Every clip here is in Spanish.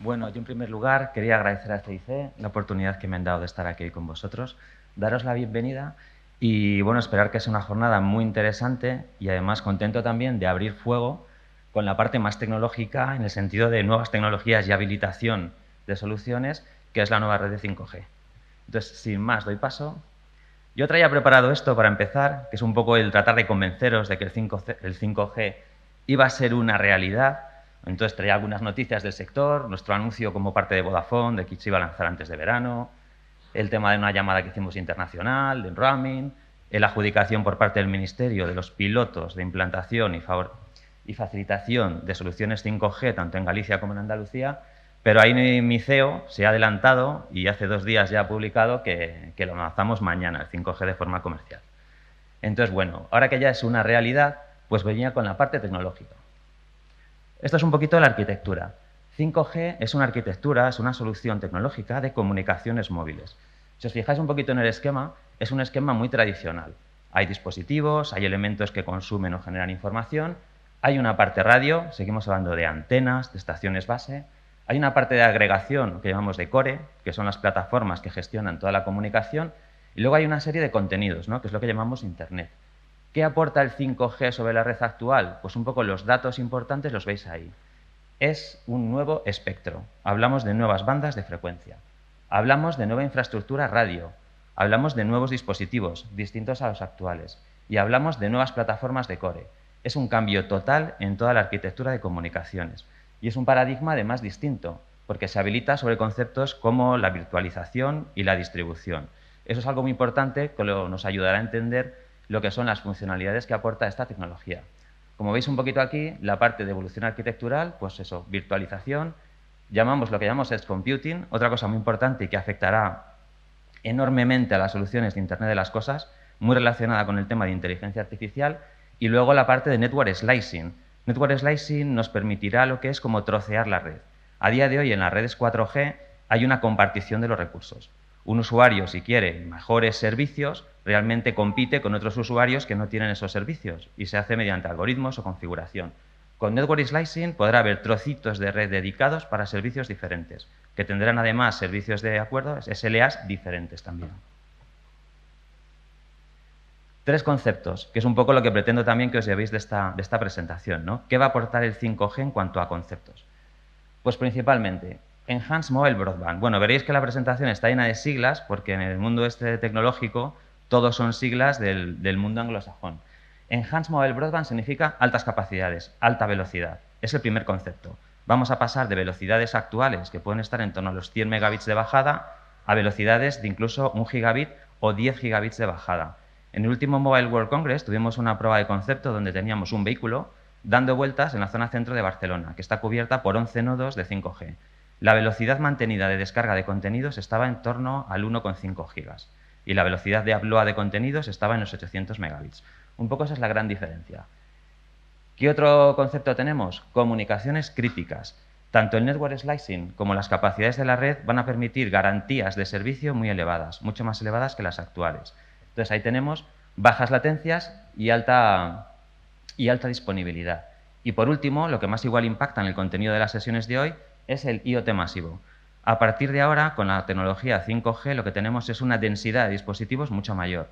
Bueno, yo en primer lugar quería agradecer a CIC la oportunidad que me han dado de estar aquí con vosotros, daros la bienvenida y bueno, esperar que sea una jornada muy interesante y además contento también de abrir fuego con la parte más tecnológica en el sentido de nuevas tecnologías y habilitación de soluciones, que es la nueva red de 5G. Entonces, sin más, doy paso yo traía preparado esto para empezar, que es un poco el tratar de convenceros de que el 5G, iba a ser una realidad. Entonces traía algunas noticias del sector, nuestro anuncio como parte de Vodafone, de que se iba a lanzar antes de verano, el tema de una llamada que hicimos internacional, de roaming, eh, la adjudicación por parte del Ministerio de los pilotos de implantación y facilitación de soluciones 5G tanto en Galicia como en Andalucía, pero ahí mi CEO se ha adelantado y hace dos días ya ha publicado que, lo lanzamos mañana, el 5G de forma comercial. Entonces, bueno, ahora que ya es una realidad, pues venía con la parte tecnológica. Esto es un poquito de la arquitectura. 5G es una arquitectura, es una solución tecnológica de comunicaciones móviles. Si os fijáis un poquito en el esquema, es un esquema muy tradicional. Hay dispositivos, hay elementos que consumen o generan información, hay una parte radio, seguimos hablando de antenas, de estaciones base, hay una parte de agregación que llamamos de core, que son las plataformas que gestionan toda la comunicación, y luego hay una serie de contenidos, ¿no? que es lo que llamamos Internet. ¿Qué aporta el 5G sobre la red actual? Pues un poco los datos importantes los veis ahí. Es un nuevo espectro. Hablamos de nuevas bandas de frecuencia. Hablamos de nueva infraestructura radio. Hablamos de nuevos dispositivos, distintos a los actuales. Y hablamos de nuevas plataformas de core. Es un cambio total en toda la arquitectura de comunicaciones. Y es un paradigma además distinto, porque se habilita sobre conceptos como la virtualización y la distribución. Eso es algo muy importante que nos ayudará a entender lo que son las funcionalidades que aporta esta tecnología. Como veis un poquito aquí, la parte de evolución arquitectural, pues eso, virtualización, llamamos lo que llamamos edge computing, otra cosa muy importante y que afectará enormemente a las soluciones de Internet de las cosas, muy relacionada con el tema de inteligencia artificial, y luego la parte de network slicing, Network Slicing nos permitirá lo que es como trocear la red. A día de hoy en las redes 4G hay una compartición de los recursos. Un usuario, si quiere mejores servicios, realmente compite con otros usuarios que no tienen esos servicios y se hace mediante algoritmos o configuración. Con Network Slicing podrá haber trocitos de red dedicados para servicios diferentes, que tendrán además servicios de acuerdo, SLAs diferentes también. Tres conceptos, que es un poco lo que pretendo también que os llevéis de esta, presentación. ¿no? ¿Qué va a aportar el 5G en cuanto a conceptos? Pues principalmente, Enhanced Mobile Broadband. Bueno, veréis que la presentación está llena de siglas, porque en el mundo este tecnológico todos son siglas del, del mundo anglosajón. Enhanced Mobile Broadband significa altas capacidades, alta velocidad. Es el primer concepto. Vamos a pasar de velocidades actuales, que pueden estar en torno a los 100 megabits de bajada, a velocidades de incluso 1 gigabit o 10 gigabits de bajada. En el último Mobile World Congress tuvimos una prueba de concepto donde teníamos un vehículo dando vueltas en la zona centro de Barcelona, que está cubierta por 11 nodos de 5G. La velocidad mantenida de descarga de contenidos estaba en torno al 1,5 gigas y la velocidad de upload de contenidos estaba en los 800 megabits. Un poco esa es la gran diferencia. ¿Qué otro concepto tenemos? Comunicaciones críticas. Tanto el network slicing como las capacidades de la red van a permitir garantías de servicio muy elevadas, mucho más elevadas que las actuales. Entonces ahí tenemos bajas latencias y alta, y alta disponibilidad. Y por último, lo que más igual impacta en el contenido de las sesiones de hoy es el IoT masivo. A partir de ahora, con la tecnología 5G, lo que tenemos es una densidad de dispositivos mucho mayor.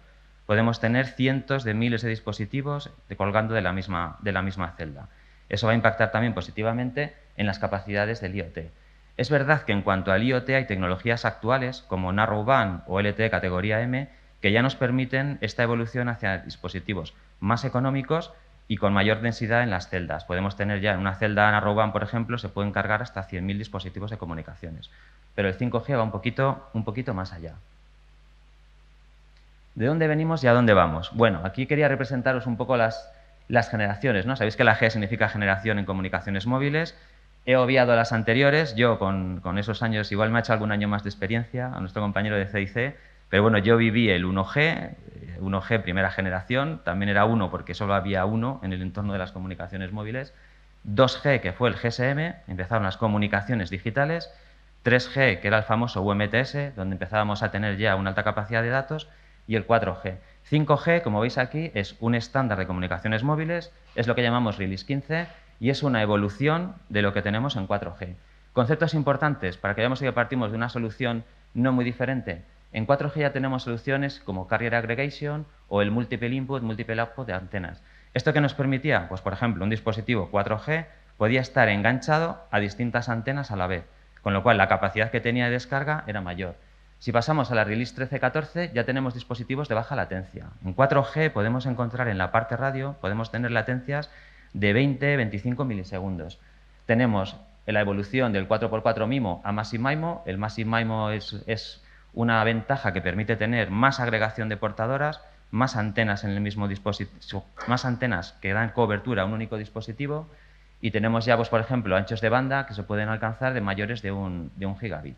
Podemos tener cientos de miles de dispositivos colgando de la misma, de la misma celda. Eso va a impactar también positivamente en las capacidades del IoT. Es verdad que en cuanto al IoT hay tecnologías actuales como Narrowband o LTE categoría M que ya nos permiten esta evolución hacia dispositivos más económicos y con mayor densidad en las celdas. Podemos tener ya en una celda en Arroban, por ejemplo, se pueden cargar hasta 100.000 dispositivos de comunicaciones. Pero el 5G va un poquito, más allá. ¿De dónde venimos y a dónde vamos? Bueno, aquí quería representaros un poco las, generaciones. ¿no? Sabéis que la G significa generación en comunicaciones móviles. He obviado las anteriores. Yo, con, con esos años, igual me ha hecho algún año más de experiencia a nuestro compañero de CIC, pero bueno, yo viví el 1G, 1G eh, primera generación, también era uno porque solo había uno en el entorno de las comunicaciones móviles, 2G que fue el GSM, empezaron las comunicaciones digitales, 3G que era el famoso UMTS, donde empezábamos a tener ya una alta capacidad de datos, y el 4G. 5G, como veis aquí, es un estándar de comunicaciones móviles, es lo que llamamos Release 15 y es una evolución de lo que tenemos en 4G. Conceptos importantes para que veamos que partimos de una solución no muy diferente en 4G ya tenemos soluciones como Carrier Aggregation o el Multiple Input, Multiple Output de antenas. ¿Esto qué nos permitía? Pues, por ejemplo, un dispositivo 4G podía estar enganchado a distintas antenas a la vez, con lo cual la capacidad que tenía de descarga era mayor. Si pasamos a la release 13-14 ya tenemos dispositivos de baja latencia. En 4G podemos encontrar en la parte radio, podemos tener latencias de 20-25 milisegundos. Tenemos la evolución del 4x4 MIMO a Massive MIMO. El Massive MIMO es una ventaja que permite tener más agregación de portadoras, más antenas en el mismo dispositivo, más antenas que dan cobertura a un único dispositivo y tenemos ya, pues, por ejemplo, anchos de banda que se pueden alcanzar de mayores de un, gigabit.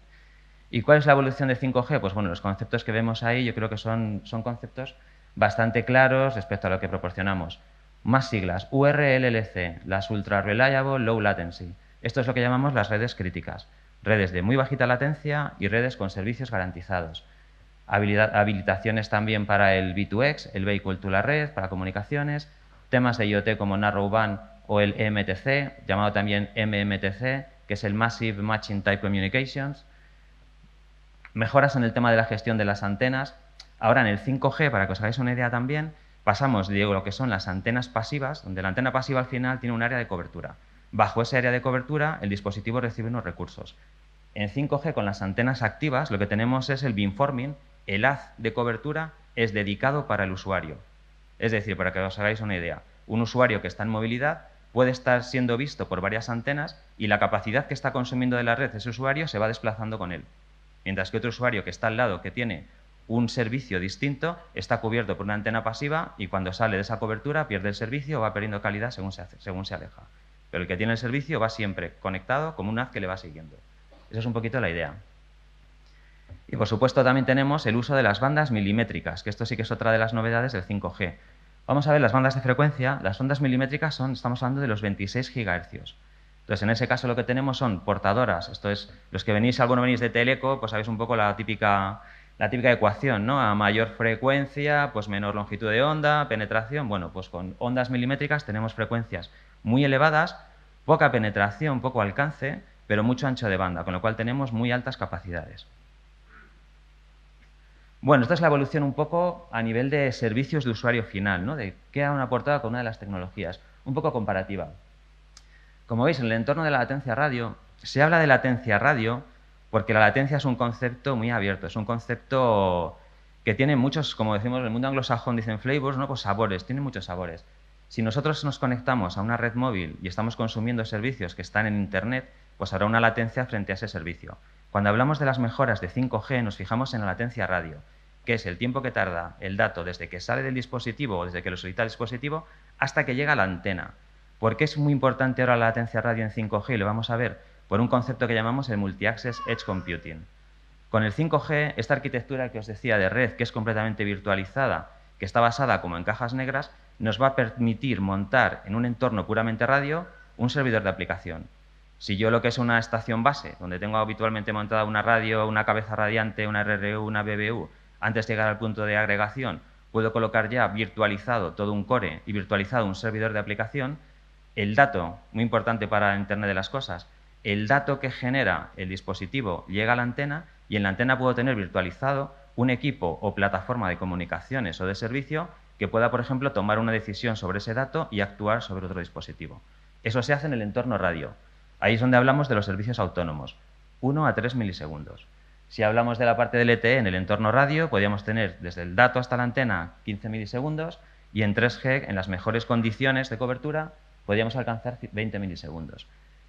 ¿Y cuál es la evolución de 5G? Pues bueno, los conceptos que vemos ahí yo creo que son, son conceptos bastante claros respecto a lo que proporcionamos. Más siglas, URLLC, las Ultra Reliable Low Latency. Esto es lo que llamamos las redes críticas redes de muy bajita latencia y redes con servicios garantizados. habilitaciones también para el B2X, el Vehicle to la Red, para comunicaciones, temas de IoT como Narrowband o el MTC, llamado también MMTC, que es el Massive Matching Type Communications. Mejoras en el tema de la gestión de las antenas. Ahora en el 5G, para que os hagáis una idea también, pasamos de lo que son las antenas pasivas, donde la antena pasiva al final tiene un área de cobertura. Bajo ese área de cobertura, el dispositivo recibe unos recursos. En 5G, con las antenas activas, lo que tenemos es el beamforming, el haz de cobertura es dedicado para el usuario. Es decir, para que os hagáis una idea, un usuario que está en movilidad puede estar siendo visto por varias antenas y la capacidad que está consumiendo de la red ese usuario se va desplazando con él. Mientras que otro usuario que está al lado, que tiene un servicio distinto, está cubierto por una antena pasiva y cuando sale de esa cobertura pierde el servicio o va perdiendo calidad según se aleja. Pero el que tiene el servicio va siempre conectado como un haz que le va siguiendo. Esa es un poquito la idea. Y por supuesto también tenemos el uso de las bandas milimétricas, que esto sí que es otra de las novedades del 5G. Vamos a ver las bandas de frecuencia. Las ondas milimétricas son, estamos hablando de los 26 GHz. Entonces, en ese caso lo que tenemos son portadoras. Esto es, los que venís, alguno venís de Teleco, pues sabéis un poco la típica, la típica ecuación, ¿no? A mayor frecuencia, pues menor longitud de onda, penetración. Bueno, pues con ondas milimétricas tenemos frecuencias muy elevadas, poca penetración, poco alcance, pero mucho ancho de banda, con lo cual tenemos muy altas capacidades. Bueno, esta es la evolución un poco a nivel de servicios de usuario final, ¿no? de qué han aportado con una de las tecnologías, un poco comparativa. Como veis, en el entorno de la latencia radio, se habla de latencia radio porque la latencia es un concepto muy abierto, es un concepto que tiene muchos, como decimos en el mundo anglosajón, dicen flavors, ¿no? pues sabores, tiene muchos sabores. Si nosotros nos conectamos a una red móvil y estamos consumiendo servicios que están en Internet, pues habrá una latencia frente a ese servicio. Cuando hablamos de las mejoras de 5G nos fijamos en la latencia radio, que es el tiempo que tarda el dato desde que sale del dispositivo o desde que lo solicita el dispositivo hasta que llega a la antena. ¿Por qué es muy importante ahora la latencia radio en 5G? Lo vamos a ver por un concepto que llamamos el Multi-Access Edge Computing. Con el 5G, esta arquitectura que os decía de red, que es completamente virtualizada, que está basada como en cajas negras, nos va a permitir montar en un entorno puramente radio un servidor de aplicación. Si yo lo que es una estación base, donde tengo habitualmente montada una radio, una cabeza radiante, una RRU, una BBU, antes de llegar al punto de agregación, puedo colocar ya virtualizado todo un core y virtualizado un servidor de aplicación, el dato, muy importante para Internet de las Cosas, el dato que genera el dispositivo llega a la antena y en la antena puedo tener virtualizado un equipo o plataforma de comunicaciones o de servicio que pueda, por ejemplo, tomar una decisión sobre ese dato y actuar sobre otro dispositivo. Eso se hace en el entorno radio. Ahí es donde hablamos de los servicios autónomos, 1 a 3 milisegundos. Si hablamos de la parte del ETE e en el entorno radio, podríamos tener desde el dato hasta la antena 15 milisegundos y en 3G, en las mejores condiciones de cobertura, podríamos alcanzar 20 milisegundos.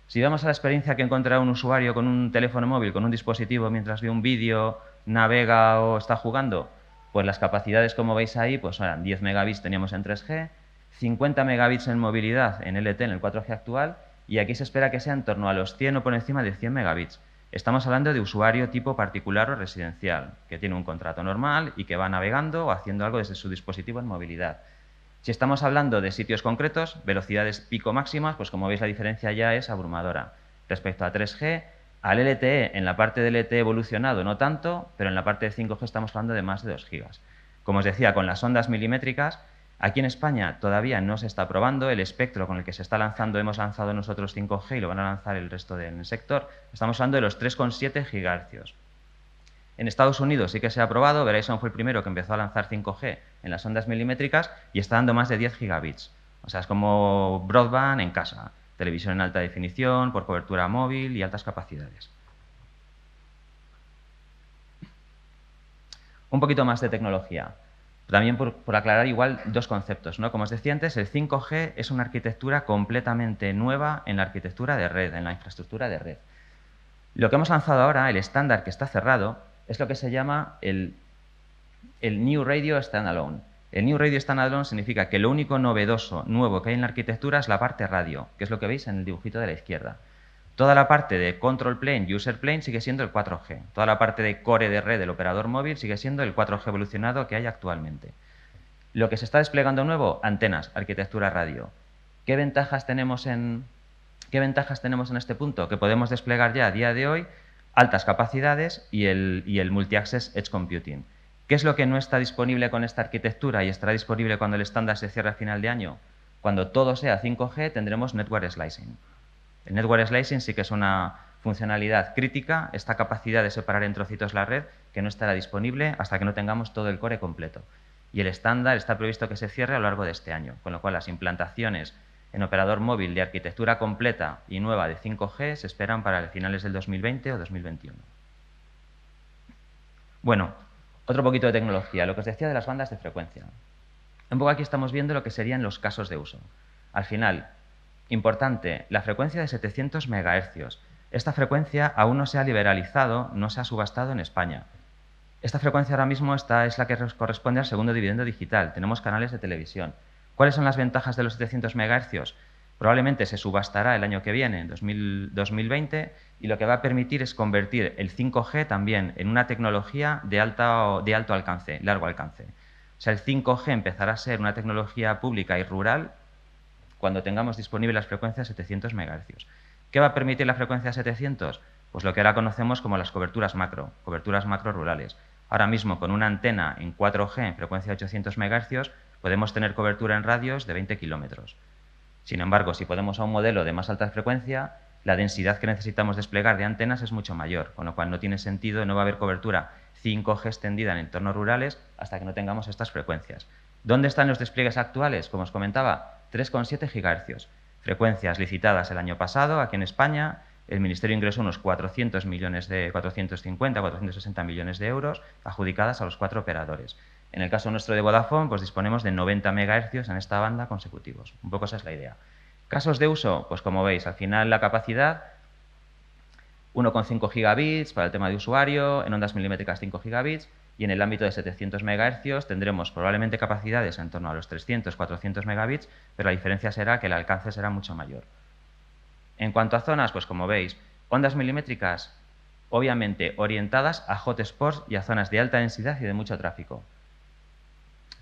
Si vamos a la experiencia que encontrará un usuario con un teléfono móvil, con un dispositivo mientras ve un vídeo, navega o está jugando, pues las capacidades, como veis ahí, pues eran 10 megabits teníamos en 3G, 50 megabits en movilidad en LT, en el 4G actual, y aquí se espera que sea en torno a los 100 o por encima de 100 megabits. Estamos hablando de usuario tipo particular o residencial, que tiene un contrato normal y que va navegando o haciendo algo desde su dispositivo en movilidad. Si estamos hablando de sitios concretos, velocidades pico máximas, pues como veis la diferencia ya es abrumadora. Respecto a 3G, al LTE, en la parte de LTE evolucionado no tanto, pero en la parte de 5G estamos hablando de más de 2 gigas. Como os decía, con las ondas milimétricas, aquí en España todavía no se está probando el espectro con el que se está lanzando, hemos lanzado nosotros 5G y lo van a lanzar el resto del sector. Estamos hablando de los 3,7 gigahercios. En Estados Unidos sí que se ha probado, Verizon fue el primero que empezó a lanzar 5G en las ondas milimétricas y está dando más de 10 gigabits. O sea, es como broadband en casa televisión en alta definición, por cobertura móvil y altas capacidades. Un poquito más de tecnología. También por, aclarar igual dos conceptos. ¿no? Como os decía antes, el 5G es una arquitectura completamente nueva en la arquitectura de red, en la infraestructura de red. Lo que hemos lanzado ahora, el estándar que está cerrado, es lo que se llama el New Radio Standalone el New Radio Standalone significa que lo único novedoso, nuevo que hay en la arquitectura es la parte radio, que es lo que veis en el dibujito de la izquierda. Toda la parte de control plane, user plane sigue siendo el 4G. Toda la parte de core de red del operador móvil sigue siendo el 4G evolucionado que hay actualmente. Lo que se está desplegando nuevo, antenas, arquitectura radio. ¿Qué ventajas tenemos en, qué ventajas tenemos en este punto? Que podemos desplegar ya a día de hoy altas capacidades y el, y el multi-access edge computing. ¿Qué es lo que no está disponible con esta arquitectura y estará disponible cuando el estándar se cierre a final de año? Cuando todo sea 5G tendremos network slicing. El network slicing sí que es una funcionalidad crítica, esta capacidad de separar en trocitos la red que no estará disponible hasta que no tengamos todo el core completo. Y el estándar está previsto que se cierre a lo largo de este año, con lo cual las implantaciones en operador móvil de arquitectura completa y nueva de 5G se esperan para finales del 2020 o 2021. Bueno, otro poquito de tecnología, lo que os decía de las bandas de frecuencia. Un poco aquí estamos viendo lo que serían los casos de uso. Al final, importante, la frecuencia de 700 MHz. Esta frecuencia aún no se ha liberalizado, no se ha subastado en España. Esta frecuencia ahora mismo es la que corresponde al segundo dividendo digital. Tenemos canales de televisión. ¿Cuáles son las ventajas de los 700 MHz? Probablemente se subastará el año que viene, en 2020, y lo que va a permitir es convertir el 5G también en una tecnología de, alto alcance, largo alcance. O sea, el 5G empezará a ser una tecnología pública y rural cuando tengamos disponibles las frecuencias 700 MHz. ¿Qué va a permitir la frecuencia 700? Pues lo que ahora conocemos como las coberturas macro, coberturas macro rurales. Ahora mismo con una antena en 4G en frecuencia 800 MHz podemos tener cobertura en radios de 20 kilómetros. Sin embargo, si podemos a un modelo de más alta frecuencia, la densidad que necesitamos desplegar de antenas es mucho mayor, con lo cual no tiene sentido, no va a haber cobertura 5G extendida en entornos rurales hasta que no tengamos estas frecuencias. ¿Dónde están los despliegues actuales? Como os comentaba, 3,7 GHz. Frecuencias licitadas el año pasado aquí en España, el Ministerio ingresó unos 400 millones de 450, 460 millones de euros adjudicadas a los cuatro operadores. En el caso nuestro de Vodafone, pues disponemos de 90 MHz en esta banda consecutivos. Un poco esa es la idea. Casos de uso, pues como veis, al final la capacidad 1,5 gigabits para el tema de usuario, en ondas milimétricas 5 gigabits y en el ámbito de 700 MHz tendremos probablemente capacidades en torno a los 300, 400 megabits, pero la diferencia será que el alcance será mucho mayor. En cuanto a zonas, pues como veis, ondas milimétricas obviamente orientadas a hotspots y a zonas de alta densidad y de mucho tráfico.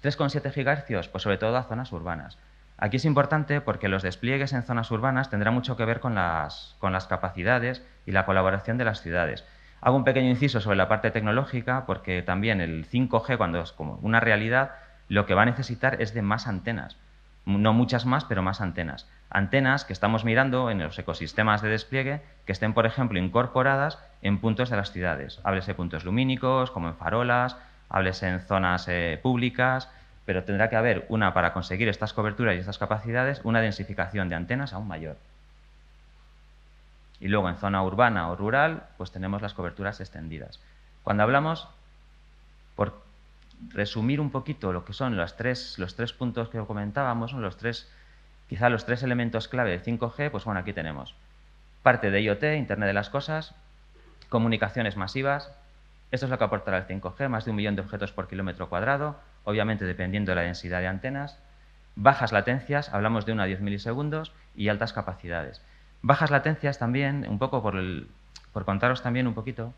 3,7 GHz, pues sobre todo a zonas urbanas. Aquí es importante porque los despliegues en zonas urbanas tendrán mucho que ver con las, capacidades y la colaboración de las ciudades. Hago un pequeño inciso sobre la parte tecnológica porque también el 5G, cuando es como una realidad, lo que va a necesitar es de más antenas. No muchas más, pero más antenas. Antenas que estamos mirando en los ecosistemas de despliegue que estén, por ejemplo, incorporadas en puntos de las ciudades. Háblese puntos lumínicos, como en farolas, hables en zonas eh, públicas, pero tendrá que haber una para conseguir estas coberturas y estas capacidades, una densificación de antenas aún mayor. Y luego en zona urbana o rural, pues tenemos las coberturas extendidas. Cuando hablamos, por resumir un poquito lo que son los tres, los tres puntos que comentábamos, son los tres, quizá los tres elementos clave de 5G, pues bueno, aquí tenemos parte de IoT, Internet de las Cosas, comunicaciones masivas, esto es lo que aportará el 5G, más de un millón de objetos por kilómetro cuadrado, obviamente dependiendo de la densidad de antenas, bajas latencias, hablamos de 1 a 10 milisegundos, y altas capacidades. Bajas latencias también, un poco por, por contaros también un poquito,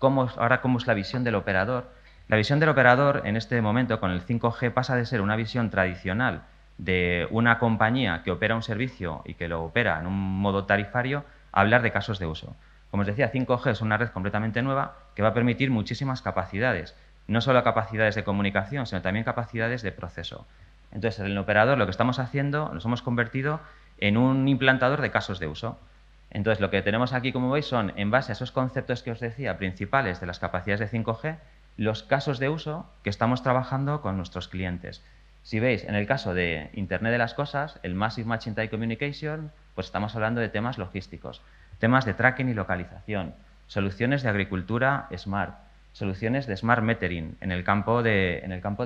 cómo, ahora cómo es la visión del operador. La visión del operador en este momento con el 5G pasa de ser una visión tradicional de una compañía que opera un servicio y que lo opera en un modo tarifario a hablar de casos de uso. Como os decía, 5G es una red completamente nueva que va a permitir muchísimas capacidades, no solo capacidades de comunicación, sino también capacidades de proceso. Entonces, en el operador lo que estamos haciendo, nos hemos convertido en un implantador de casos de uso. Entonces, lo que tenemos aquí, como veis, son, en base a esos conceptos que os decía, principales de las capacidades de 5G, los casos de uso que estamos trabajando con nuestros clientes. Si veis, en el caso de Internet de las Cosas, el Massive Machine Type Communication, pues estamos hablando de temas logísticos temas de tracking y localización, soluciones de agricultura smart, soluciones de smart metering en el campo de,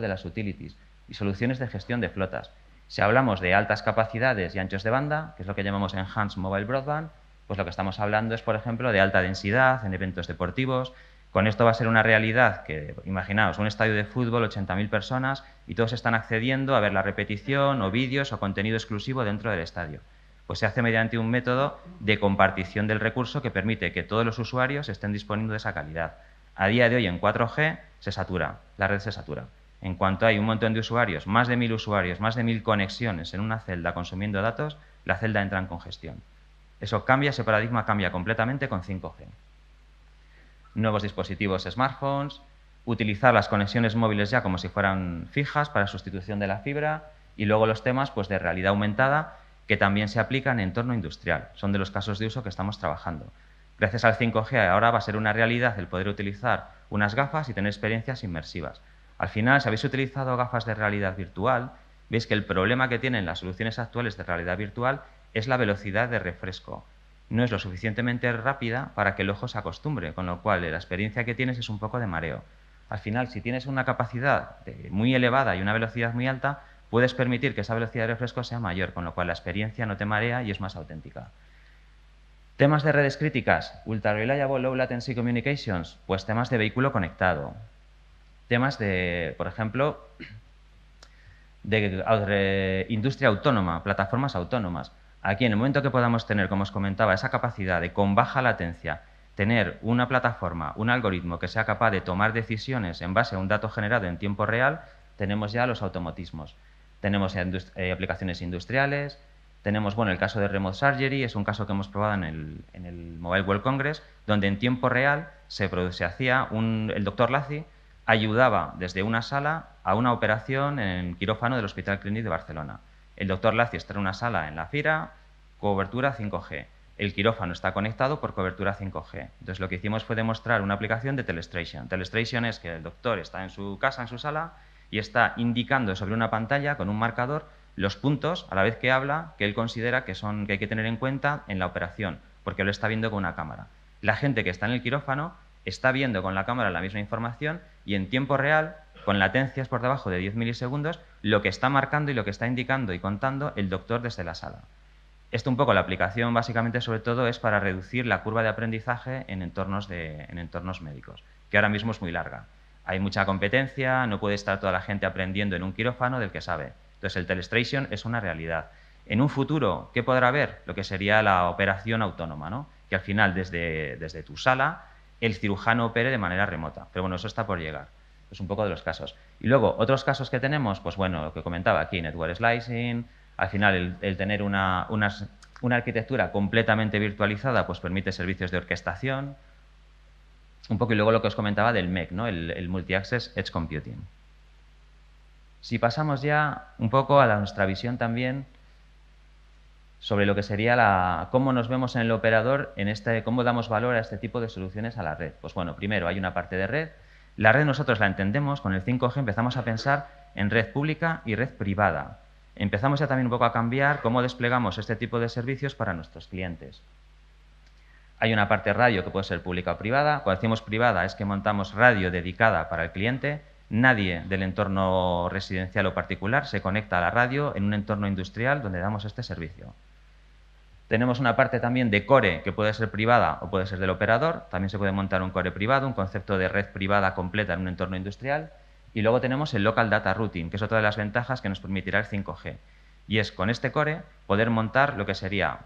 las utilities y soluciones de gestión de flotas. Si hablamos de altas capacidades y anchos de banda, que es lo que llamamos Enhanced Mobile Broadband, pues lo que estamos hablando es, por ejemplo, de alta densidad en eventos deportivos. Con esto va a ser una realidad que, imaginaos, un estadio de fútbol, 80.000 personas, y todos están accediendo a ver la repetición o vídeos o contenido exclusivo dentro del estadio pues se hace mediante un método de compartición del recurso que permite que todos los usuarios estén disponiendo de esa calidad. A día de hoy en 4G se satura, la red se satura. En cuanto hay un montón de usuarios, más de mil usuarios, más de mil conexiones en una celda consumiendo datos, la celda entra en congestión. Eso cambia, ese paradigma cambia completamente con 5G. Nuevos dispositivos, smartphones, utilizar las conexiones móviles ya como si fueran fijas para sustitución de la fibra y luego los temas pues, de realidad aumentada que también se aplican en entorno industrial. Son de los casos de uso que estamos trabajando. Gracias al 5G ahora va a ser una realidad el poder utilizar unas gafas y tener experiencias inmersivas. Al final, si habéis utilizado gafas de realidad virtual, veis que el problema que tienen las soluciones actuales de realidad virtual es la velocidad de refresco. No es lo suficientemente rápida para que el ojo se acostumbre, con lo cual la experiencia que tienes es un poco de mareo. Al final, si tienes una capacidad muy elevada y una velocidad muy alta, puedes permitir que esa velocidad de refresco sea mayor, con lo cual la experiencia no te marea y es más auténtica. Temas de redes críticas, Ultra Reliable Low Latency Communications, pues temas de vehículo conectado. Temas de, por ejemplo, de industria autónoma, plataformas autónomas. Aquí, en el momento que podamos tener, como os comentaba, esa capacidad de con baja latencia, tener una plataforma, un algoritmo que sea capaz de tomar decisiones en base a un dato generado en tiempo real, tenemos ya los automatismos tenemos eh, aplicaciones industriales, tenemos, bueno, el caso de Remote Surgery, es un caso que hemos probado en el, Mobile World Congress, donde en tiempo real se, un, el doctor Lazi ayudaba desde una sala a una operación en quirófano del Hospital Clínic de Barcelona. El doctor Lazi está en una sala en la FIRA, cobertura 5G. El quirófano está conectado por cobertura 5G. Entonces lo que hicimos fue demostrar una aplicación de Telestration. Telestration es que el doctor está en su casa, en su sala, y está indicando sobre una pantalla con un marcador los puntos a la vez que habla que él considera que, son, que hay que tener en cuenta en la operación, porque lo está viendo con una cámara. La gente que está en el quirófano está viendo con la cámara la misma información y en tiempo real, con latencias por debajo de 10 milisegundos, lo que está marcando y lo que está indicando y contando el doctor desde la sala. Esto un poco, la aplicación básicamente sobre todo es para reducir la curva de aprendizaje en entornos, de, en entornos médicos, que ahora mismo es muy larga. Hay mucha competencia, no puede estar toda la gente aprendiendo en un quirófano del que sabe. Entonces el telestration es una realidad. En un futuro, ¿qué podrá haber? Lo que sería la operación autónoma, ¿no? que al final desde, tu sala el cirujano opere de manera remota. Pero bueno, eso está por llegar. Es un poco de los casos. Y luego, otros casos que tenemos, pues bueno, lo que comentaba aquí, network slicing, al final el, tener una, una arquitectura completamente virtualizada, pues permite servicios de orquestación, un poco y luego lo que os comentaba del MEC, ¿no? el, Multi-Access Edge Computing. Si pasamos ya un poco a la, nuestra visión también sobre lo que sería la, cómo nos vemos en el operador, en este, cómo damos valor a este tipo de soluciones a la red. Pues bueno, primero hay una parte de red. La red nosotros la entendemos, con el 5G empezamos a pensar en red pública y red privada. Empezamos ya también un poco a cambiar cómo desplegamos este tipo de servicios para nuestros clientes. Hay una parte radio que puede ser pública o privada. Cuando decimos privada es que montamos radio dedicada para el cliente. Nadie del entorno residencial o particular se conecta a la radio en un entorno industrial donde damos este servicio. Tenemos una parte también de core que puede ser privada o puede ser del operador. También se puede montar un core privado, un concepto de red privada completa en un entorno industrial. Y luego tenemos el local data routing, que es otra de las ventajas que nos permitirá el 5G. Y es con este core poder montar lo que sería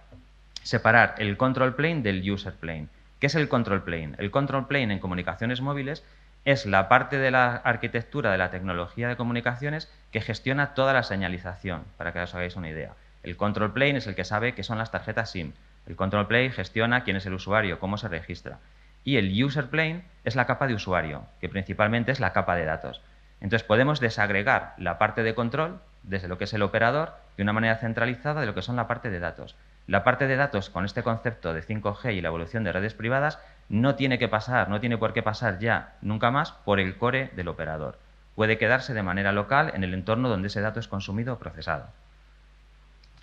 separar el control plane del user plane. ¿Qué es el control plane? El control plane en comunicaciones móviles es la parte de la arquitectura de la tecnología de comunicaciones que gestiona toda la señalización, para que os hagáis una idea. El control plane es el que sabe qué son las tarjetas SIM. El control plane gestiona quién es el usuario, cómo se registra. Y el user plane es la capa de usuario, que principalmente es la capa de datos. Entonces podemos desagregar la parte de control desde lo que es el operador de una manera centralizada de lo que son la parte de datos. La parte de datos con este concepto de 5G y la evolución de redes privadas no tiene que pasar, no tiene por qué pasar ya nunca más por el core del operador. Puede quedarse de manera local en el entorno donde ese dato es consumido o procesado.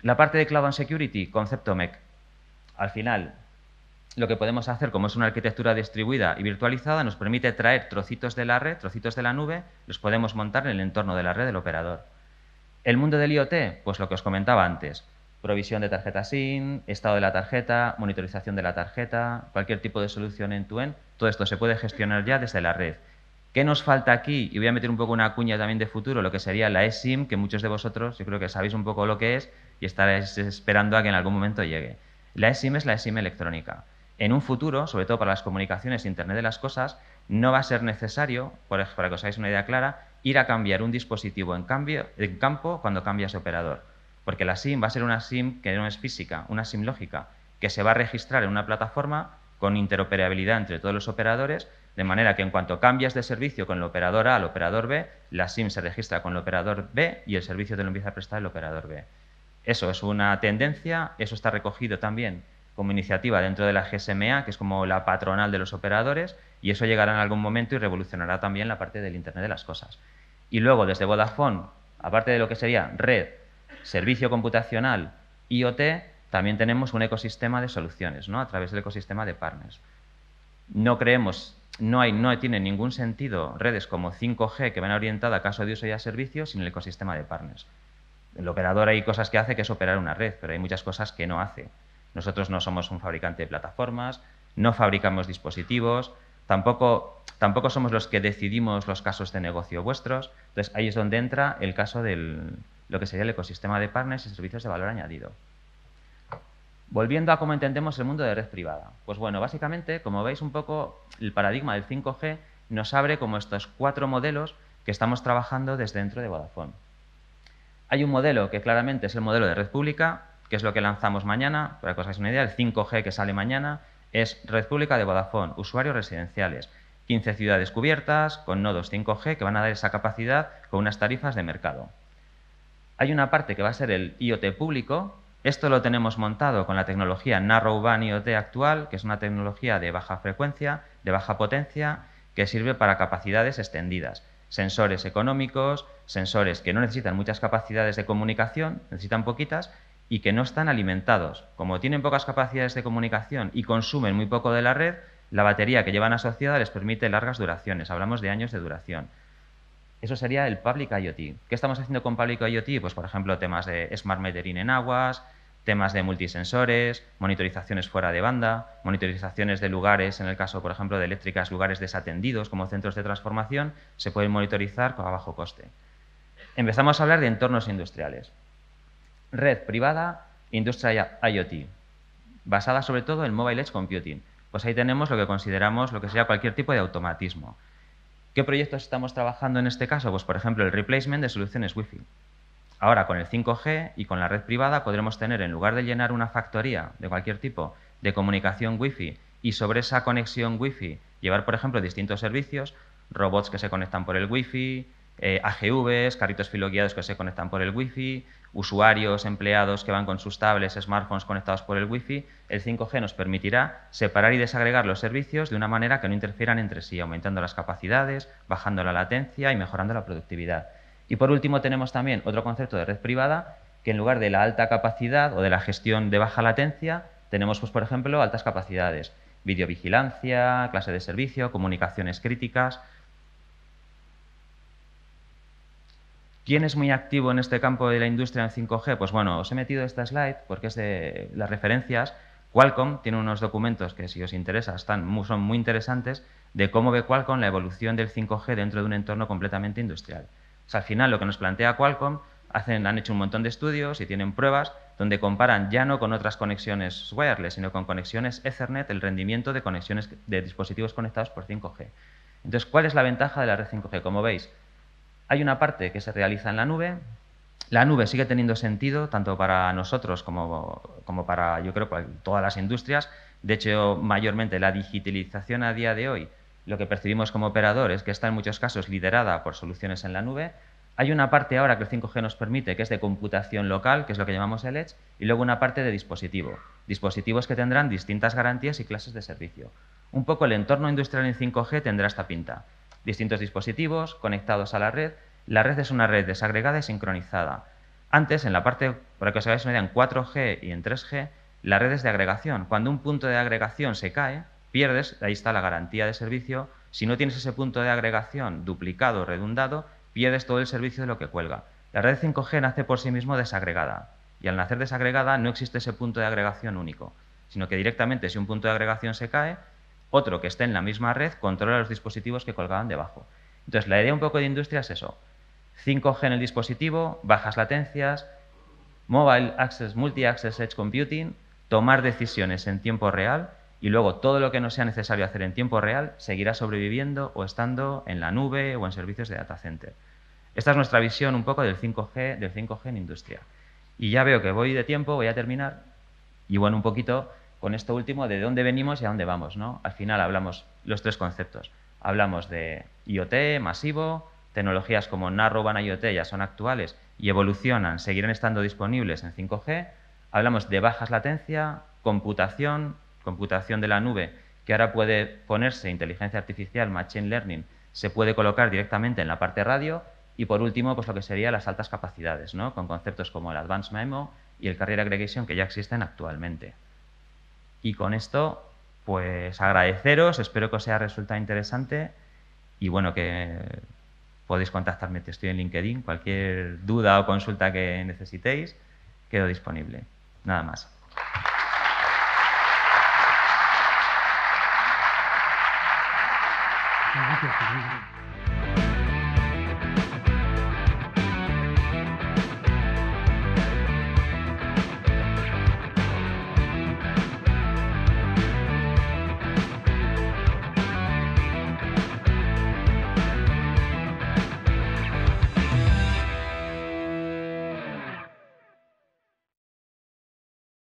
La parte de Cloud and Security, concepto MEC. Al final, lo que podemos hacer, como es una arquitectura distribuida y virtualizada, nos permite traer trocitos de la red, trocitos de la nube, los podemos montar en el entorno de la red del operador. El mundo del IoT, pues lo que os comentaba antes, provisión de tarjeta SIM, estado de la tarjeta, monitorización de la tarjeta, cualquier tipo de solución en tu end, todo esto se puede gestionar ya desde la red. ¿Qué nos falta aquí? Y voy a meter un poco una cuña también de futuro, lo que sería la eSIM, que muchos de vosotros yo creo que sabéis un poco lo que es y estaréis esperando a que en algún momento llegue. La eSIM es la eSIM electrónica. En un futuro, sobre todo para las comunicaciones Internet de las Cosas, no va a ser necesario, para que os hagáis una idea clara, ir a cambiar un dispositivo en, cambio, campo cuando cambias de operador porque la SIM va a ser una SIM que no es física, una SIM lógica, que se va a registrar en una plataforma con interoperabilidad entre todos los operadores, de manera que en cuanto cambias de servicio con el operador A al operador B, la SIM se registra con el operador B y el servicio te lo empieza a prestar el operador B. Eso es una tendencia, eso está recogido también como iniciativa dentro de la GSMA, que es como la patronal de los operadores, y eso llegará en algún momento y revolucionará también la parte del Internet de las cosas. Y luego, desde Vodafone, aparte de lo que sería red, servicio computacional, IoT, también tenemos un ecosistema de soluciones, ¿no? A través del ecosistema de partners. No creemos, no, hay, no tiene ningún sentido redes como 5G que van orientadas a caso de uso y a servicios sin el ecosistema de partners. El operador hay cosas que hace que es operar una red, pero hay muchas cosas que no hace. Nosotros no somos un fabricante de plataformas, no fabricamos dispositivos, tampoco, tampoco somos los que decidimos los casos de negocio vuestros. Entonces ahí es donde entra el caso del, lo que sería el ecosistema de partners y servicios de valor añadido. Volviendo a cómo entendemos el mundo de red privada. Pues bueno, básicamente, como veis un poco, el paradigma del 5G nos abre como estos cuatro modelos que estamos trabajando desde dentro de Vodafone. Hay un modelo que claramente es el modelo de red pública, que es lo que lanzamos mañana, para que os hagáis una idea, el 5G que sale mañana es red pública de Vodafone, usuarios residenciales, 15 ciudades cubiertas con nodos 5G que van a dar esa capacidad con unas tarifas de mercado. Hay una parte que va a ser el IoT público. Esto lo tenemos montado con la tecnología Narrowband IoT actual, que es una tecnología de baja frecuencia, de baja potencia, que sirve para capacidades extendidas. Sensores económicos, sensores que no necesitan muchas capacidades de comunicación, necesitan poquitas, y que no están alimentados. Como tienen pocas capacidades de comunicación y consumen muy poco de la red, la batería que llevan asociada les permite largas duraciones, hablamos de años de duración. Eso sería el Public IoT. ¿Qué estamos haciendo con Public IoT? Pues, por ejemplo, temas de smart metering en aguas, temas de multisensores, monitorizaciones fuera de banda, monitorizaciones de lugares, en el caso, por ejemplo, de eléctricas, lugares desatendidos como centros de transformación, se pueden monitorizar a bajo coste. Empezamos a hablar de entornos industriales. Red privada, industria IoT, basada sobre todo en Mobile Edge Computing. Pues ahí tenemos lo que consideramos lo que sería cualquier tipo de automatismo. ¿Qué proyectos estamos trabajando en este caso? Pues, por ejemplo, el replacement de soluciones Wi-Fi. Ahora, con el 5G y con la red privada, podremos tener, en lugar de llenar una factoría de cualquier tipo de comunicación Wi-Fi y sobre esa conexión Wi-Fi llevar, por ejemplo, distintos servicios, robots que se conectan por el Wi-Fi, eh, AGVs, carritos filoguiados que se conectan por el Wi-Fi, usuarios, empleados que van con sus tablets, smartphones conectados por el Wi-Fi. El 5G nos permitirá separar y desagregar los servicios de una manera que no interfieran entre sí, aumentando las capacidades, bajando la latencia y mejorando la productividad. Y por último tenemos también otro concepto de red privada que en lugar de la alta capacidad o de la gestión de baja latencia, tenemos, pues, por ejemplo, altas capacidades, videovigilancia, clase de servicio, comunicaciones críticas, ¿Quién es muy activo en este campo de la industria en 5G? Pues bueno, os he metido esta slide porque es de las referencias. Qualcomm tiene unos documentos que si os interesa están, son muy interesantes de cómo ve Qualcomm la evolución del 5G dentro de un entorno completamente industrial. al final lo que nos plantea Qualcomm, han hecho un montón de estudios y tienen pruebas donde comparan ya no con otras conexiones wireless, sino con conexiones Ethernet, el rendimiento de conexiones de dispositivos conectados por 5G. Entonces, ¿cuál es la ventaja de la red 5G? Como veis, hay una parte que se realiza en la nube. La nube sigue teniendo sentido tanto para nosotros como, para, yo creo, para todas las industrias. De hecho, mayormente la digitalización a día de hoy, lo que percibimos como operador es que está en muchos casos liderada por soluciones en la nube. Hay una parte ahora que el 5G nos permite, que es de computación local, que es lo que llamamos el Edge, y luego una parte de dispositivo. Dispositivos que tendrán distintas garantías y clases de servicio. Un poco el entorno industrial en 5G tendrá esta pinta distintos dispositivos conectados a la red. La red es una red desagregada y sincronizada. Antes, en la parte, para que os hagáis una en 4G y en 3G, la red de agregación. Cuando un punto de agregación se cae, pierdes, ahí está la garantía de servicio. Si no tienes ese punto de agregación duplicado, redundado, pierdes todo el servicio de lo que cuelga. La red 5G nace por sí mismo desagregada. Y al nacer desagregada no existe ese punto de agregación único, sino que directamente si un punto de agregación se cae, otro que esté en la misma red controla los dispositivos que colgaban debajo. Entonces, la idea un poco de industria es eso. 5G en el dispositivo, bajas latencias, mobile access, multi-access edge computing, tomar decisiones en tiempo real y luego todo lo que no sea necesario hacer en tiempo real seguirá sobreviviendo o estando en la nube o en servicios de data center. Esta es nuestra visión un poco del 5G, del 5G en industria. Y ya veo que voy de tiempo, voy a terminar. Y bueno, un poquito con esto último de dónde venimos y a dónde vamos. ¿no? Al final hablamos los tres conceptos. Hablamos de IoT masivo, tecnologías como Narrowband IoT ya son actuales y evolucionan, seguirán estando disponibles en 5G. Hablamos de bajas latencia, computación, computación de la nube, que ahora puede ponerse inteligencia artificial, machine learning, se puede colocar directamente en la parte radio. Y por último, pues lo que serían las altas capacidades, ¿no? con conceptos como el Advanced Memo y el Carrier Aggregation que ya existen actualmente. Y con esto, pues agradeceros, espero que os haya resultado interesante y bueno, que podéis contactarme, te estoy en LinkedIn, cualquier duda o consulta que necesitéis, quedo disponible. Nada más.